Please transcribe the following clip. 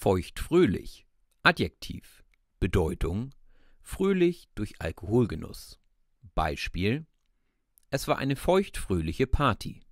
Feuchtfröhlich. Adjektiv. Bedeutung. Fröhlich durch Alkoholgenuss. Beispiel: Es war eine feuchtfröhliche Party